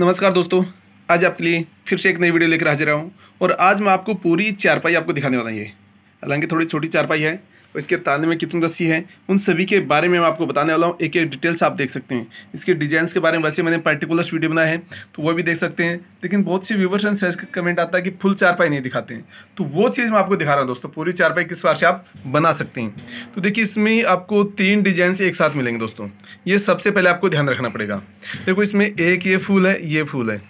नमस्कार दोस्तों आज आपके लिए फिर से एक नई वीडियो लेकर हाजिर रहा हूँ और आज मैं आपको पूरी चारपाई आपको दिखाने वाला ये हालांकि थोड़ी छोटी चारपाई है इसके ताने में कितनी रस्सी है उन सभी के बारे में मैं आपको बताने वाला हूँ एक एक डिटेल्स आप देख सकते हैं इसके डिजाइन के बारे में वैसे मैंने पर्टिकुलर वीडियो बनाया है तो वो भी देख सकते हैं लेकिन बहुत से व्यूवर्स एंड सेल्स का कमेंट आता है कि फुल चारपाई नहीं दिखाते हैं तो वो चीज़ मैं आपको दिखा रहा हूँ दोस्तों पूरी चारपाई किस प्रकार से आप बना सकते हैं तो देखिए इसमें आपको तीन डिजाइन एक साथ मिलेंगे दोस्तों ये सबसे पहले आपको ध्यान रखना पड़ेगा देखो इसमें एक ये फूल है ये फूल है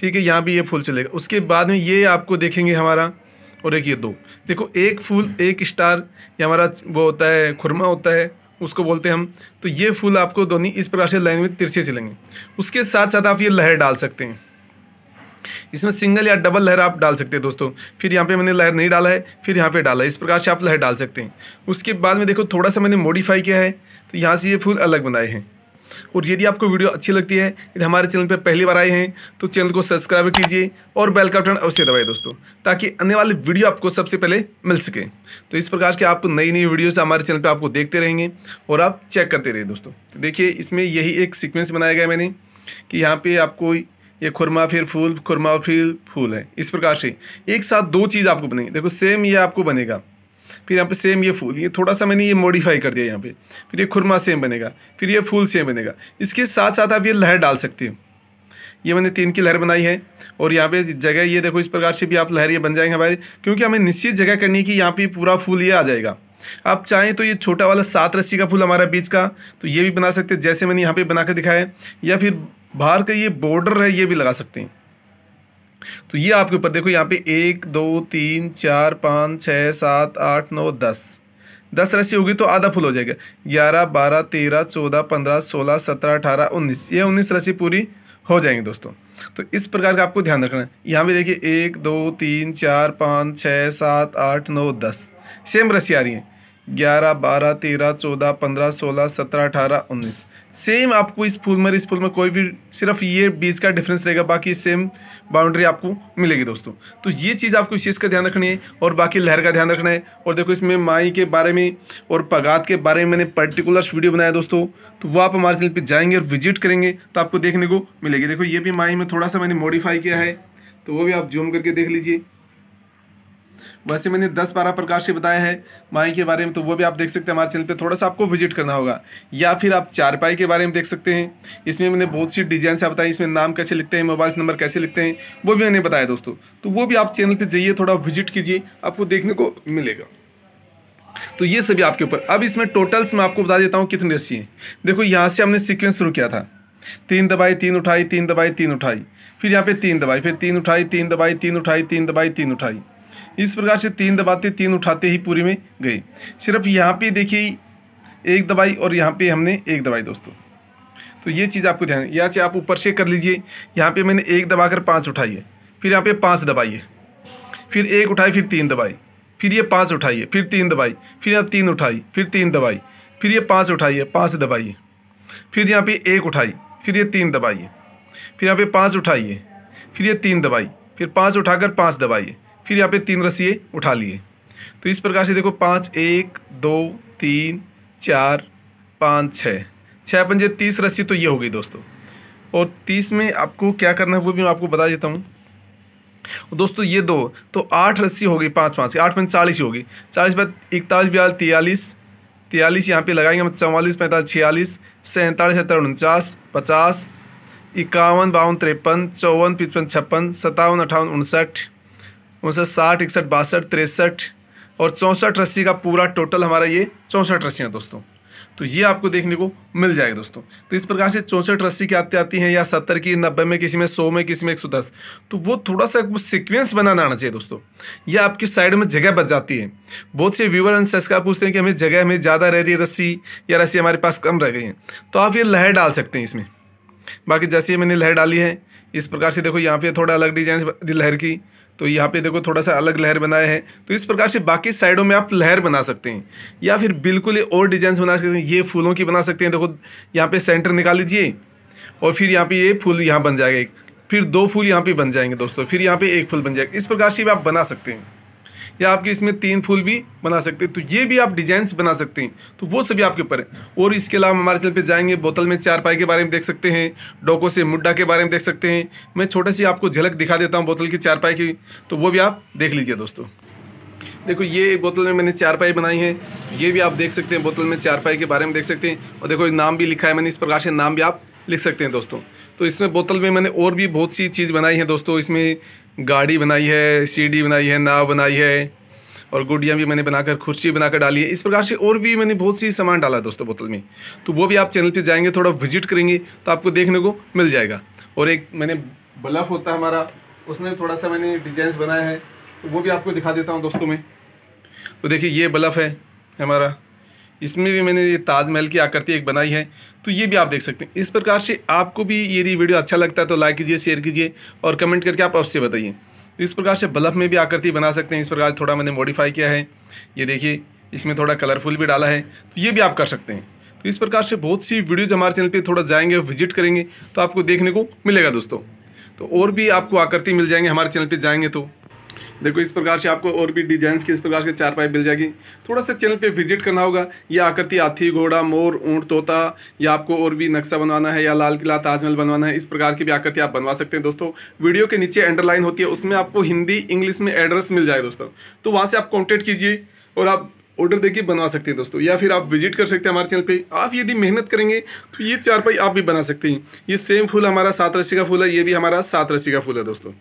ठीक है यहाँ भी ये फूल चलेगा उसके बाद में ये आपको देखेंगे हमारा और एक ये दो देखो एक फूल एक स्टार या हमारा वो होता है खुरमा होता है उसको बोलते हैं हम तो ये फूल आपको दोनों इस प्रकार से लाइन में तिरछे चलेंगे उसके साथ साथ आप ये लहर डाल सकते हैं इसमें सिंगल या डबल लहर आप डाल सकते हैं दोस्तों फिर यहाँ पे मैंने लहर नहीं डाला है फिर यहाँ पे डाला है इस प्रकार से आप लहर डाल सकते हैं उसके बाद में देखो थोड़ा सा मैंने मॉडिफाई किया है तो यहाँ से ये फूल अलग बनाए हैं और यदि आपको वीडियो अच्छी लगती है यदि हमारे चैनल पर पहली बार आए हैं तो चैनल को सब्सक्राइब कीजिए और बेल का बटन अवश्य दबाए दोस्तों ताकि आने वाले वीडियो आपको सबसे पहले मिल सके तो इस प्रकार के आप नई नई वीडियोस हमारे चैनल पर आपको देखते रहेंगे और आप चेक करते रहिए दोस्तों तो देखिए इसमें यही एक सिक्वेंस बनाया गया मैंने कि यहाँ पे आपको ये खुरमा फिर फूल खुरमा फिर फूल है इस प्रकार से एक साथ दो चीज़ आपको बनेगी देखो सेम ये आपको बनेगा फिर यहाँ पे सेम ये फूल ये थोड़ा सा मैंने ये मॉडिफाई कर दिया यहाँ पे फिर ये खुरमा सेम बनेगा फिर ये फूल सेम बनेगा इसके साथ साथ आप ये लहर डाल सकते हो ये मैंने तीन की लहर बनाई है और यहाँ पे जगह ये देखो इस प्रकार से भी आप लहर ये बन जाएंगे हमारे क्योंकि हमें निश्चित जगह करनी है कि यहाँ पे पूरा फूल ये आ जाएगा आप चाहें तो ये छोटा वाला सात रस्सी का फूल हमारा बीच का तो ये भी बना सकते हैं जैसे मैंने यहाँ पे बना के दिखाया है या फिर बाहर का ये बॉर्डर है ये भी लगा सकते हैं तो ये आपके ऊपर देखो यहाँ पे एक दो तीन चार पाँच छः सात आठ नौ दस दस राशि होगी तो आधा फुल हो जाएगा ग्यारह बारह तेरह चौदह पंद्रह सोलह सत्रह अठारह उन्नीस ये उन्नीस राशि पूरी हो जाएंगी दोस्तों तो इस प्रकार का आपको ध्यान रखना है यहाँ पे देखिए एक दो तीन चार पाँच छः सात आठ नौ दस सेम राशि आ रही है ग्यारह बारह तेरह चौदह पंद्रह सोलह सत्रह अठारह उन्नीस सेम आपको इस फूल में इस फूल में कोई भी सिर्फ ये बीज का डिफरेंस रहेगा बाकी सेम बाउंड्री आपको मिलेगी दोस्तों तो ये चीज़ आपको इस चीज़ का ध्यान रखनी है और बाकी लहर का ध्यान रखना है और देखो इसमें माई के बारे में और पगात के बारे में मैंने पर्टिकुलर वीडियो बनाया दोस्तों तो वो आप हमारे चैनल पर जाएंगे और विजिट करेंगे तो आपको देखने को मिलेगी देखो ये भी माई में थोड़ा सा मैंने मॉडिफाई किया है तो वो भी आप जूम करके देख लीजिए वैसे मैंने दस बारह प्रकार से बताया है माई के बारे में तो वो भी आप देख सकते हैं हमारे चैनल पे थोड़ा सा आपको विजिट करना होगा या फिर आप चारपाई के बारे में देख सकते हैं इसमें मैंने बहुत सी डिजाइन से बताई इसमें नाम कैसे लिखते हैं मोबाइल नंबर कैसे लिखते हैं वो भी मैंने बताया दोस्तों तो वो भी आप चैनल पर जाइए थोड़ा विजिट कीजिए आपको देखने को मिलेगा तो ये सभी आपके ऊपर अब इसमें टोटल्स मैं आपको बता देता हूँ कितने रस्सी हैं देखो यहाँ से हमने सिक्वेंस शुरू किया था तीन दबाई तीन उठाई तीन दबाई तीन उठाई फिर यहाँ पे तीन दबाई फिर तीन उठाई तीन दबाई तीन उठाई तीन दबाई तीन उठाई इस प्रकार से तीन दबाते तीन उठाते ही पूरी में गई सिर्फ यहाँ पे देखिए एक दवाई और यहाँ पे हमने एक दवाई दोस्तों तो ये चीज़ आपको ध्यान यहाँ से आप ऊपर से कर लीजिए यहाँ पे मैंने एक दबा कर पाँच उठाई फिर यहाँ पे पाँच दबाइए फिर एक उठाई फिर तीन दबाई फिर ये पाँच उठाइए फिर तीन दबाई फिर यहाँ तीन उठाई फिर तीन दबाई फिर ये पाँच उठाइए पाँच दबाइए फिर यहाँ पे एक उठाई फिर ये तीन दबाइए फिर यहाँ पे पाँच उठाइए फिर ये तीन दबाई फिर पाँच उठाकर पाँच दबाइए फिर यहाँ पे तीन रस्सी उठा लिए तो इस प्रकार से देखो पाँच एक दो तीन चार पाँच छः छः पंजे तीस रस्सी तो ये हो गई दोस्तों और तीस में आपको क्या करना है वो भी मैं आपको बता देता हूँ दोस्तों ये दो तो आठ रस्सी हो गई पाँच पाँच आठ पंच चालीस होगी चालीस बाद इकतालीस बयालीस तियालीस तियालीस यहाँ पे लगाएंगे हम चौवालीस पैंतालीस छियालीस सैंतालीस सत्तर उनचास पचास इक्यावन बावन तिरपन चौवन पचपन छप्पन सत्तावन अठावन उनसठ उनसठ साठ इकसठ बासठ तिरसठ और चौंसठ रस्सी का पूरा टोटल हमारा ये चौंसठ रस्सियाँ दोस्तों तो ये आपको देखने को मिल जाएगा दोस्तों तो इस प्रकार से चौंसठ रस्सी की आती आती हैं या सत्तर की नब्बे में किसी में सौ में किसी में एक सौ दस तो वो थोड़ा सा सिक्वेंस बनाना आना चाहिए दोस्तों या आपकी साइड में जगह बच जाती है बहुत से व्यूवर एंड सब्सक्राइब पूछते हैं कि हमें जगह हमें ज़्यादा रह रही है रस्सी या रस्सी हमारे पास कम रह गई है तो आप ये लहर डाल सकते हैं इसमें बाकी जैसे मैंने लहर डाली है इस प्रकार से देखो यहाँ पे थोड़ा अलग डिजाइन लहर की तो यहाँ पे देखो थोड़ा सा अलग लहर बनाए हैं तो इस प्रकार से बाकी साइडों में आप लहर बना सकते हैं या फिर बिल्कुल ही और डिजाइन बना सकते हैं ये फूलों की बना सकते हैं देखो यहाँ पे सेंटर निकाल लीजिए और फिर यहाँ पे ये फूल यहाँ बन जाएगा एक फिर दो फूल यहाँ पे बन जाएंगे दोस्तों फिर यहाँ पे एक फूल बन जाएगा इस प्रकार से भी आप बना सकते हैं या आपके इसमें तीन फूल भी बना सकते हैं तो ये भी आप डिजाइंस बना सकते हैं तो वो सभी आपके ऊपर है और इसके अलावा हमारे चैनल पे जाएंगे बोतल में चार पाई के बारे में देख सकते हैं डोको से मुड्डा के बारे में देख सकते हैं मैं छोटा सी आपको झलक दिखा देता हूँ बोतल की चार पाई की तो वो भी आप देख लीजिए दोस्तों देखो ये बोतल में मैंने चार पाई बनाई है ये भी आप देख सकते हैं बोतल में चार पाई के बारे में देख सकते हैं और देखो नाम भी लिखा है मैंने इस प्रकार से नाम भी आप लिख सकते हैं दोस्तों तो इसमें बोतल में मैंने और भी बहुत सी चीज़ बनाई है दोस्तों इसमें गाड़ी बनाई है सीढ़ी बनाई है नाव बनाई है और गुड़ियाँ भी मैंने बनाकर खुर्ची बनाकर डाली है इस प्रकार से और भी मैंने बहुत सी सामान डाला दोस्तों बोतल में तो वो भी आप चैनल पर जाएंगे थोड़ा विजिट करेंगे तो आपको देखने को मिल जाएगा और एक मैंने बल्फ होता है हमारा उसमें थोड़ा सा मैंने डिजाइन बनाया है तो वो भी आपको दिखा देता हूँ दोस्तों में तो देखिए ये बल्फ है हमारा इसमें भी मैंने ये ताजमहल की आकृति एक बनाई है तो ये भी आप देख सकते हैं इस प्रकार से आपको भी यदि वीडियो अच्छा लगता है तो लाइक कीजिए शेयर कीजिए और कमेंट करके आप अवश्य बताइए तो इस प्रकार से बल्ब में भी आकृति बना सकते हैं इस प्रकार थोड़ा मैंने मॉडिफाई किया है ये देखिए इसमें थोड़ा कलरफुल भी डाला है तो ये भी आप कर सकते हैं तो इस प्रकार से बहुत सी वीडियोज हमारे चैनल पर थोड़ा जाएंगे विजिट करेंगे तो आपको देखने को मिलेगा दोस्तों तो और भी आपको आकृति मिल जाएंगे हमारे चैनल पर जाएंगे तो देखो इस प्रकार से आपको और भी डिजाइन की इस प्रकार के चार पाई मिल जाएगी थोड़ा सा चैनल पे विजिट करना होगा ये आकृति हाथी घोड़ा मोर ऊंट तोता या आपको और भी नक्शा बनवाना है या लाल किला ताजमहल बनवाना है इस प्रकार की भी आकृति आप बनवा सकते हैं दोस्तों वीडियो के नीचे अंडरलाइन होती है उसमें आपको हिंदी इंग्लिश में एड्रेस मिल जाए दोस्तों तो वहाँ से आप कॉन्टैक्ट कीजिए और आप ऑर्डर देके बनवा सकते हैं दोस्तों या फिर आप विजिट कर सकते हैं हमारे चैनल पे आप यदि मेहनत करेंगे तो ये चार पाई आप भी बना सकते हैं ये सेम फूल हमारा सात रस्सी का फूल है ये भी हमारा सात रस्सी का फूल है दोस्तों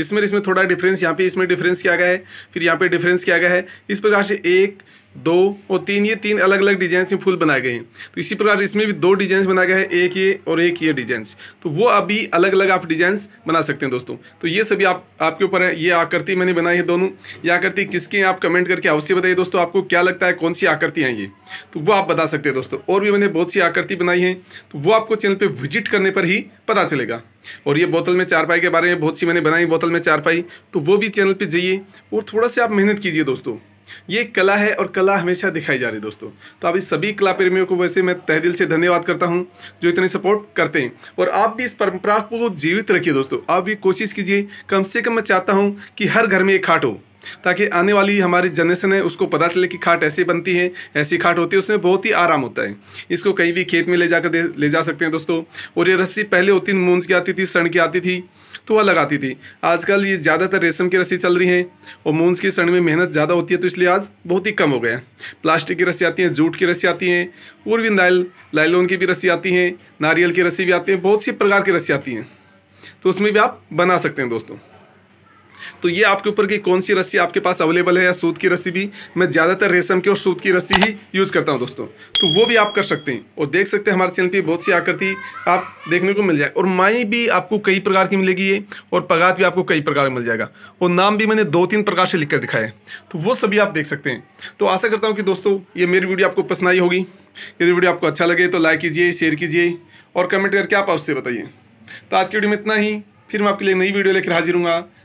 इसमें इसमें थोड़ा डिफरेंस यहाँ पे इसमें डिफरेंस क्या गया है फिर यहाँ पे डिफरेंस क्या गया है इस प्रकार से एक दो और तीन ये तीन अलग अलग डिजाइन में फूल बनाए गए हैं तो इसी प्रकार इसमें भी दो डिजाइन बनाए गए हैं एक ये और एक ये डिजाइंस तो वो अभी अलग अलग आप डिजाइंस बना सकते हैं दोस्तों तो ये सभी आप आपके ऊपर है ये आकृति मैंने बनाई है दोनों ये आकृति किसके हैं आप कमेंट करके अवश्य बताइए दोस्तों आपको क्या लगता है कौन सी आकृति हैं ये तो वो आप बता सकते हैं दोस्तों और भी मैंने बहुत सी आकृति बनाई है तो वो आपको चैनल पर विजिट करने पर ही पता चलेगा और ये बोतल में चारपाई के बारे में बहुत सी मैंने बनाई बोतल में चारपाई तो वो भी चैनल पर जाइए और थोड़ा सा आप मेहनत कीजिए दोस्तों ये कला है और कला हमेशा दिखाई जा रही है दोस्तों तो आप इस सभी कला प्रेमियों को वैसे मैं तह दिल से धन्यवाद करता हूँ जो इतने सपोर्ट करते हैं और आप भी इस परंपरा को जीवित रखिए दोस्तों आप भी कोशिश कीजिए कम से कम मैं चाहता हूँ कि हर घर में एक खाट हो ताकि आने वाली हमारी जनरेशन है उसको पता चले कि खाट ऐसी बनती है ऐसी खाट होती है उसमें बहुत ही आराम होता है इसको कहीं भी खेत में ले जाकर ले जा सकते हैं दोस्तों और ये रस्सी पहले होती मूंज की आती थी सण की आती थी तो वह लगाती थी आजकल ये ज़्यादातर रेशम की रस्सी चल रही है और मूंस की सण में मेहनत ज़्यादा होती है तो इसलिए आज बहुत ही कम हो गया प्लास्टिक की रस्सी आती हैं जूट की रस्सी आती हैं और भी नायल लाइलोन की भी रस्सी आती हैं नारियल की रस्सी भी आती हैं बहुत सी प्रकार की रस्सी आती हैं तो उसमें भी आप बना सकते हैं दोस्तों तो ये आपके ऊपर की कौन सी रस्सी आपके पास अवेलेबल है या सूत की रस्सी भी मैं ज़्यादातर रेशम की और सूत की रस्सी ही यूज़ करता हूँ दोस्तों तो वो भी आप कर सकते हैं और देख सकते हैं हमारे चैनल पर बहुत सी आकृति आप देखने को मिल जाए और माई भी आपको कई प्रकार की मिलेगी ये और पगात भी आपको कई प्रकार मिल जाएगा और नाम भी मैंने दो तीन प्रकार से लिख कर दिखाया है तो वो सभी आप देख सकते हैं तो आशा करता हूँ कि दोस्तों ये मेरी वीडियो आपको पसंद आई होगी यदि वीडियो आपको अच्छा लगे तो लाइक कीजिए शेयर कीजिए और कमेंट करके आप उससे बताइए तो आज की वीडियो में इतना ही फिर मैं आपके लिए नई वीडियो लेकर हाजिर हूँगा